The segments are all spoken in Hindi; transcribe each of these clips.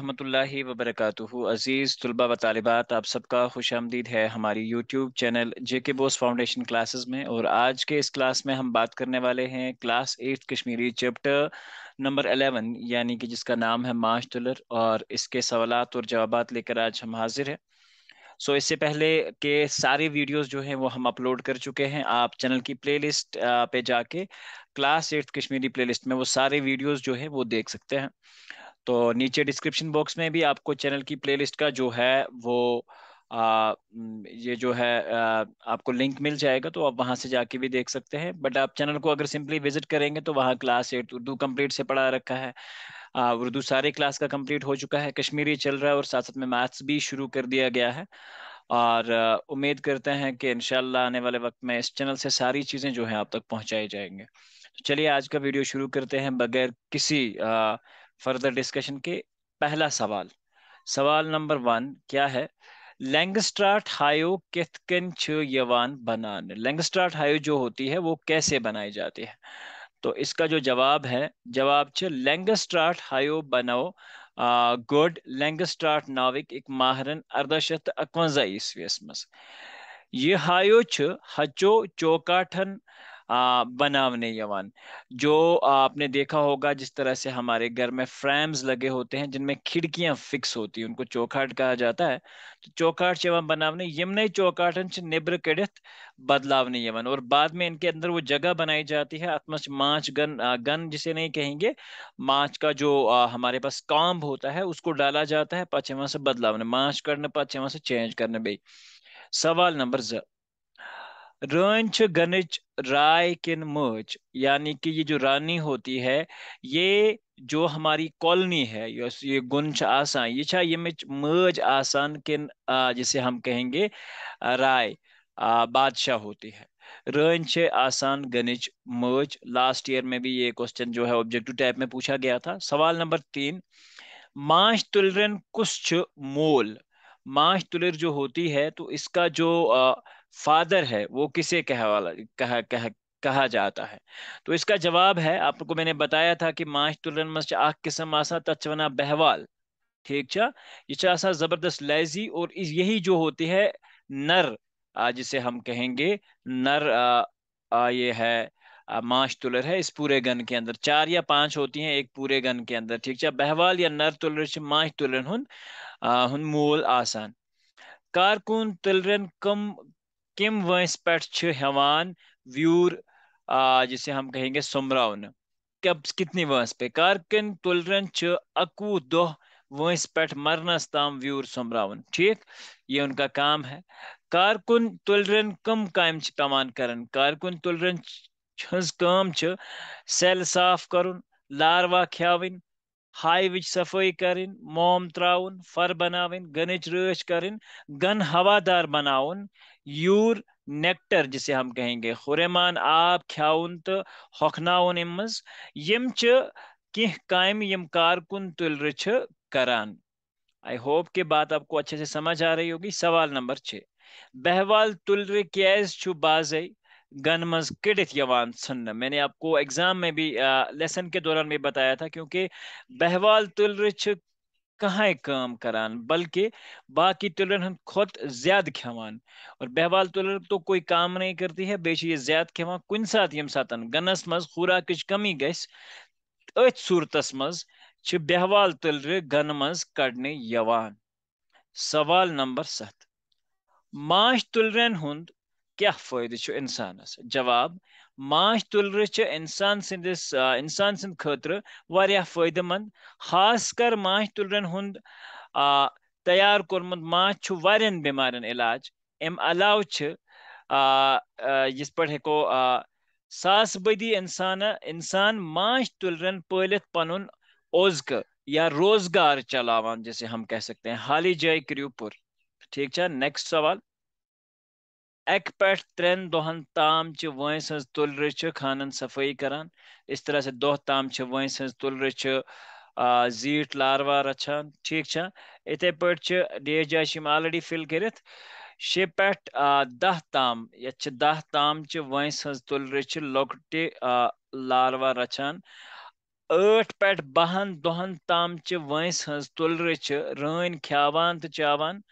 वरहमतुल्लाहि वबरकातुहु अज़ीज़ तलबा व तालिबात आप सबका खुश आमदीद है हमारी यूट्यूब चैनल जे के बोस फाउंडेशन क्लासेस में और आज के इस क्लास में हम बात करने वाले हैं class eighth Kashmiri chapter number eleven यानी कि जिसका नाम है माश तुलर और इसके सवालत और जवाब लेकर आज हम हाजिर हैं सो so, इससे पहले के सारे वीडियोस जो हैं वो हम अपलोड कर चुके हैं आप चैनल की प्लेलिस्ट पे जाके क्लास एट्थ कश्मीरी प्लेलिस्ट में वो सारे वीडियोस जो हैं वो देख सकते हैं तो नीचे डिस्क्रिप्शन बॉक्स में भी आपको चैनल की प्लेलिस्ट का जो है वो आ, ये जो है आ, आपको लिंक मिल जाएगा तो आप वहां से जाके भी देख सकते हैं बट आप चैनल को अगर सिंपली विजिट करेंगे तो वहाँ क्लास एट उर्दू कंप्लीट से पढ़ा रखा है उर्दू सारे क्लास का कंप्लीट हो चुका है कश्मीरी चल रहा है और साथ साथ में मैथ्स भी शुरू कर दिया गया है और उम्मीद करते हैं कि इनशाला आने वाले वक्त में इस चैनल से सारी चीज़ें जो है आप तक पहुँचाई जाएंगे चलिए आज का वीडियो शुरू करते हैं बगैर किसी आ, फर्दर डिस्कशन के पहला सवाल सवाल नंबर वन क्या है लैंगस्ट्राट हायो किथकन यवान बनान लैंगस्ट्राट हायो जो होती है वो कैसे बनाई जाती है तो इसका जो जवाब है जवाब छ लैंगस्ट्राट हायो बनाओ गुड लैंगस्ट्राट नाविक एक माहरन अरदशत अकवंजा ईस्वी मज यह हायो छ हचो चौकाठन बना अपने यवन जो आपने देखा होगा जिस तरह से हमारे घर में फ्रेम्स लगे होते हैं जिनमें खिड़कियां फिक्स होती हैं उनको चौखाट कहा जाता है तो चौखाट सेवन बनावने यमन चौकाटन से निब्र कड़ित बदलावने यमन और बाद में इनके अंदर वो जगह बनाई जाती है आत्मस माच गन गन जिसे नहीं कहेंगे माच का जो हमारे पास कॉम्ब होता है उसको डाला जाता है पाचेवा से बदलावने माच करने पाचेवा से चेंज करने भाई सवाल नंबर रंच गणच राय किन मच यानी कि ये जो रानी होती है ये जो हमारी कॉलोनी है ये गुंच आसान ये छा ये मिच मज आसान किन जिसे हम कहेंगे राय बादशाह होती है रन छे आसान गणिज मर्ज लास्ट ईयर में भी ये क्वेश्चन जो है ऑब्जेक्टिव टाइप में पूछा गया था सवाल नंबर तीन माश तुलरन कुछ मोल माश तुलर जो होती है तो इसका जो आ, फादर है वो किसे कहवाला कह, कह, कहा जाता है तो इसका जवाब है आपको मैंने बताया था कि माश तुलन मस आख किस्म आसा तचवना बहवाल ठीक छा ये चासा जबरदस्त लैजी और यही जो होती है नर जिसे हम कहेंगे नर आ, आ, ये है माश तुलर है इस पूरे गन के अंदर चार या पांच होती हैं एक पूरे गन के अंदर ठीक छा बहवाल या नर तुलर माश तुलन हुन आ, हुन मूल आसान कारकुन तुलरन कम किम वंश पेट्छ हेवान व्यूर जिसे हम कहेंगे सुमराउन कब कितनी वंश पे कारकिन तुलरन छ अकू दोह वंश पेट मरनस ताम व्यूर सुमराउन ठीक ये उनका काम है कारकुन तुलरन कम कायम छ पैमान करन कारकुन तुलरन छज छ सेल साफ करुन लारवा खियाविन हाई विच सफाई करिन मोम त्राउन फर बनाविन गनिच रेश करिन गन हवादार बनाउन यूर नेक्टर जिसे हम कहेंगे खुरेमान आब ख्याउन तो होखनाउन अम यम कह काम यम कारकुन तुलर करान आई होप के बात आपको अच्छे से समझ आ रही होगी सवाल नंबर छ बहवाल तुलर क्या बाज गन मज कड़ित यवान सुन मैंने आपको एग्जाम में भी लेसन के दौरान भी बताया था क्योंकि बहवाल तुलर कहें काम करान बल्कि बाकी तुलन हम खुद ज्यादा खेवान और बहवाल तुलन तो कोई काम नहीं करती है बेच ये ज्यादा खेवान कुन साथ यम सात गनस मज खुराक कमी गस अथ सूरतस मज बहवाल तुल गन मज कड़ने यवान सवाल नंबर सत माश तुलन हुंद क्या फ़ायद इंसानस जवाब माज तुल इंसान सदिस इंसान सद खायद मंद खास कर माज तुल तैयार कर्मुत माज बेमार इलाज अमल इस पे हेको सास बदी इंसान इंसान माज तुल पालत पुन ओजक या रोजगार चलावान जैसे हम कह सकते हैं हाली जय क्रियो पुर ठीक नेक्स्ट सवाल अक पे त्रेन दोहन ताम वन हज तुलर खानन सफाई करान इस तरह से दोह ताम वन हज तुलर जीट लारवा रचान ठीक इथे पे डेस जाय आलरेडी फिल कर शे पे दह ताम ये दह ताम वन हज तुलर लोकटे लारवा रचान ठ पे बहन दोहन ताम वन हज तुलर रान खावान तो चावान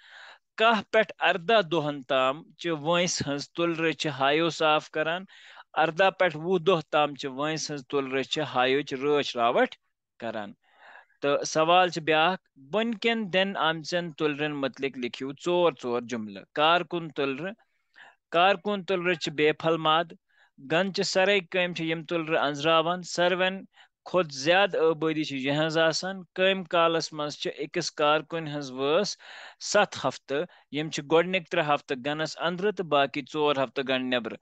कह पे अर्दा दोहन ताम वंस हज तुलर हायो साफ करान अर्दा पे वह दोह ताम वंस हज तुलर हायो रच रावट करान तो सवाल ब्या बन कन दिन आमचन तुलरन मतलिक लिखियो चोर चोर जुमल कारकुन तुलर कारकुन तुलर बेफल माद गन सरे कम तुलर अंजरावान सर्वन खुद ज्यादा आबादी यहज आम कल मेस कारकुन हज सत हफ्त यम गोडनिक त्रे हफ्त गनस अंदर तो बाकी चोर हफ्त गन नबर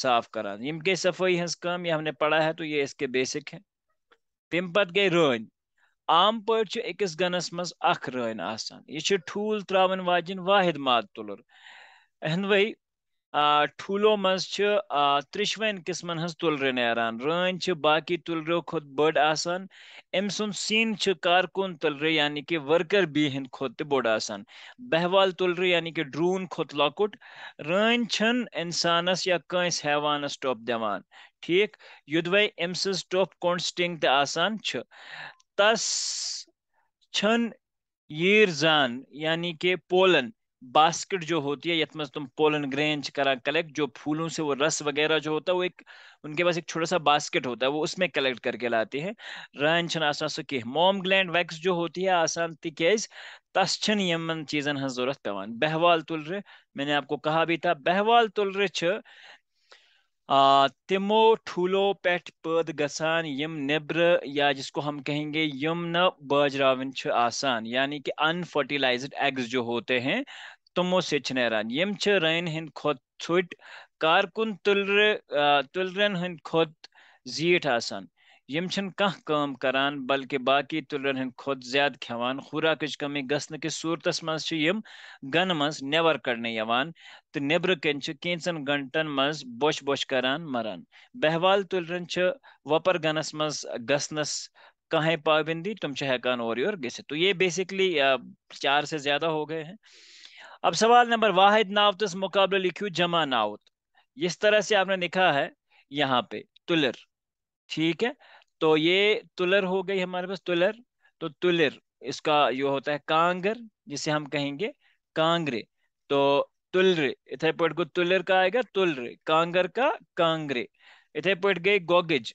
साफ कर गई सफाई हज कम ये हमने पढ़ा है तो ये इसके बेसिक है तम पत गई रोन आम पकस गनस मज रोन आठ ठूल त्रावन वाजिन वाहिद माद तुलर हनवई ठूलो मज त्रिशवन किस्म तुल नेरान रान बाकी तुलरों खुद बड़ आसान एम सुंद सीन कारकुन तुल यानि कि वर्कर बी हिंद खुद तो बहवाल तुल यानि कि ड्रून खुद लकुट रान इंसानस या कंस हैवानस टोप दवान ठीक युद्व एम सोप कौन स्टिंग तसान तस छन जान यानि कि पोलन बास्केट जो होती है तुम तो पोलन ग्रेन करा कलेक्ट जो फूलों से वो रस वगैरह जो होता है वो एक उनके पास एक छोटा सा बास्केट होता है वो उसमें कलेक्ट करके लाते हैं रंचन आसान सुखे मोम ग्लैंड वैक्स जो होती है आसान तिकेज तस छन यमन चीजन जरूरत पेवान बहवाल तुलर मैंने आपको कहा भी था बहवाल तुलर तमो ठूलो पेट पद गसान यम नेब्र या जिसको हम कहेंगे यम न बजरावन छ आसान यानी कि अनफर्टिलाइज्ड एग्स जो होते हैं तमो से छनेरान यम छ रैन हिंद खोद छुट कारकुन तुलर तुलरन हिंद खोद जीठ आसान यम करान बल्कि बाकी तुलन हिंद खुद ज्यादा खान खुराक कमी गसने सूरत मं ग मज नवर तो नबर कन कैंचन गंटन मज बोश बोश कर मरान बहवाल तुलन वपर गनस मज गसनस कहें पाबंदी तुम हेकान और योर ग तो ये बेसिकली चार से ज्यादा हो गए हैं अब सवाल नंबर वाहिद नावत मुकाबला लिखियो जमा नावत इस तरह से आपने लिखा है यहाँ पे तुलर ठीक है तो ये तुलर हो गई हमारे पास तुलर तो तुलर इसका यो होता है कांगर जिसे हम कहेंगे कांगरे तो तुलरे इथे पट गो तुलर का आएगा तुलरे कांगर का कांगरे इथे पट गए गोगज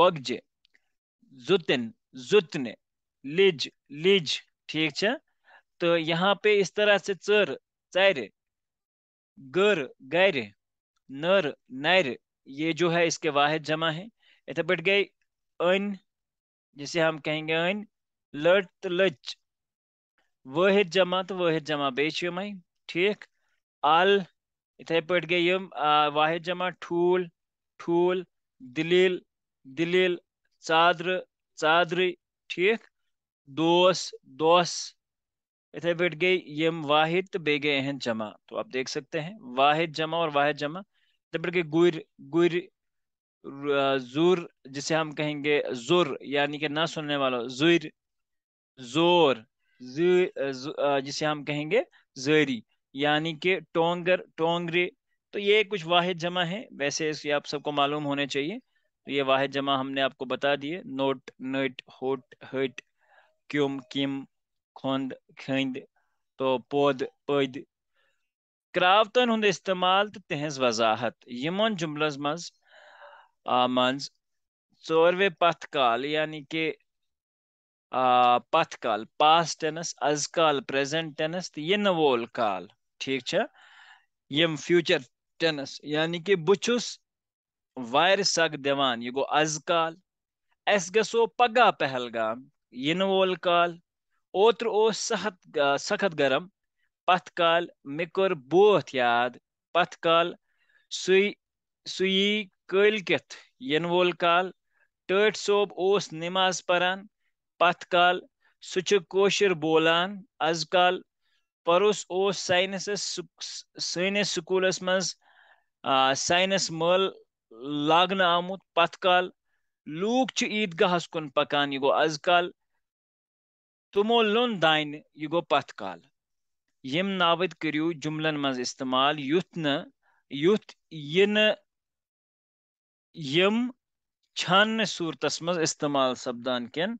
गोगजे जुतन जुतने लिज लिज ठीक है तो यहाँ पे इस तरह से चर चर गर गर नर नर ये जो है इसके वाहिद जमा है इतने पट गए अन जिसे हम कहेंगे अन लट लच वाहिद जमा तो वाहिद जमा बेचुमाई ठीक अल इथे पट गई वाहिद जमा ठूल ठूल दिलील दिलील चादर चादर ठीक दोस दोस इथे पट गए यम वाहिद तो बेगे गए जमा तो आप देख सकते हैं वाहिद जमा और वाहिद जमा इथे पट गए गुर गुर जोर जिसे हम कहेंगे जोर यानी कि ना सुनने वाला जुर जोर जु, जिसे हम कहेंगे जोरी यानी कि टोंगर टोंगरे तो ये कुछ वाहिद जमा है वैसे इस आप सबको मालूम होने चाहिए तो ये वाहिद जमा हमने आपको बता दिए नोट नट होट हट क्यूम किम खोंद खंद तो पौध पद क्रावतन हुंद इस्तेमाल तो तिहज वजाहत यमन जुमलस मज मंज चौरवे पथकाल यानि कि पथकाल पास्ट टेंस अजकाल प्रेजेंट टेंस इन वोल काल ठीक यम फ्यूचर टेनस यानि कि बुस वार सग दिवान यह गो अजकाल अस गो पगह पहलगाम इन वोल काल ओतर ओस सख्त सख्त गरम पथकाल मे कोर बोथ याद पथकाल सुई सुई کٲلۍ کٮ۪تھ یِنہٕ وول کال ٹٲٹھۍ صٲب اوس نٮ۪ماز پَران پَتھ کال سُہ چھُ کٲشُر بولان اَز کال پَرُس اوس ساینَسَس سٲنِس سکوٗلَس منٛز ساینَس مٲلہٕ لاگنہٕ آمُت پَتھ کال لوٗکھ چھِ عیٖدگاہَس کُن پَکان یہِ گوٚو اَز کال تِمو لوٚن دانہِ یہِ گوٚو پَتھ کال یِم ناوٕدۍ کٔرِو جُملَن منٛز استعمال یُتھ نہٕ یُتھ یہِ نہٕ यम छानने सूरतस मज इस्तेमाल सपदान कन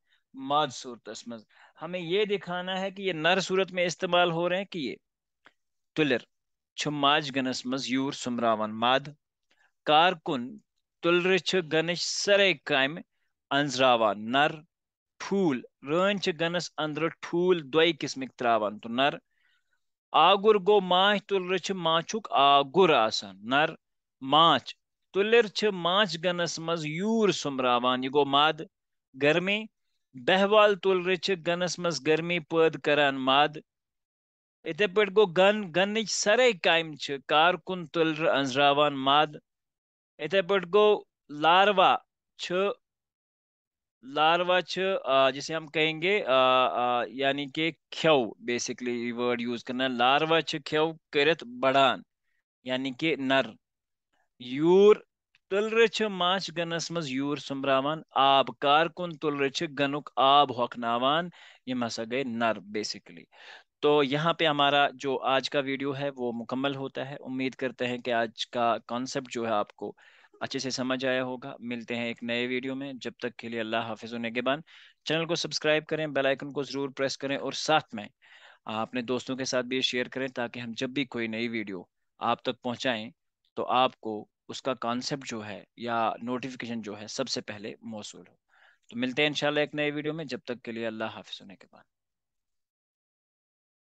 माद सूरत मज हमें ये दिखाना है कि ये नर सूरत में इस्तेमाल हो रहे हैं कि ये तुलर माज गनस मज यूर सुमरावन माद कारकुन तुलर गनश सरे कामि अंजरावान नर ٹھول رن گنس اندر ٹھول دۄیہِ قٕسمٕکۍ ترٛاوان تہٕ نر आगुर گوٚو माच تُلرٕ چھِ ماچھُک آگُر آسان نر ماچھ तुलिर माच गनस मज यूर सुमरावान यह गो माद गर्मी बहवाल तुलर गनस मज गर्मी पद करान माद इथे पे गो गन गन सरे काम कारकुन तुलर अंजरावान माद इथे पे गो लार्वा लार्वा जिसे हम कहेंगे यानी के ख्यव बेसिकली वर्ड यूज करना लार्वा ख्यव करत बढ़ान यानी कि नर Yur tulre chh mach ganas maz yur sumbrawan ab karkun tulre chh ganuk ab ये हंसा गए नर बेसिकली तो यहाँ पे हमारा जो आज का वीडियो है वो मुकम्मल होता है उम्मीद करते हैं कि आज का कॉन्सेप्ट जो है आपको अच्छे से समझ आया होगा मिलते हैं एक नए वीडियो में जब तक के लिए अल्लाह हाफिज नगेबान चैनल को सब्सक्राइब करें बेल आइकन को ज़रूर प्रेस करें और साथ में अपने दोस्तों के साथ भी शेयर करें ताकि हम जब भी कोई नई वीडियो आप तक पहुँचाएं तो आपको उसका कॉन्सेप्ट जो है या नोटिफिकेशन जो है सबसे पहले मौसू हो तो मिलते हैं इंशाल्लाह एक नए वीडियो में जब तक के लिए अल्लाह हाफिज होने के बाद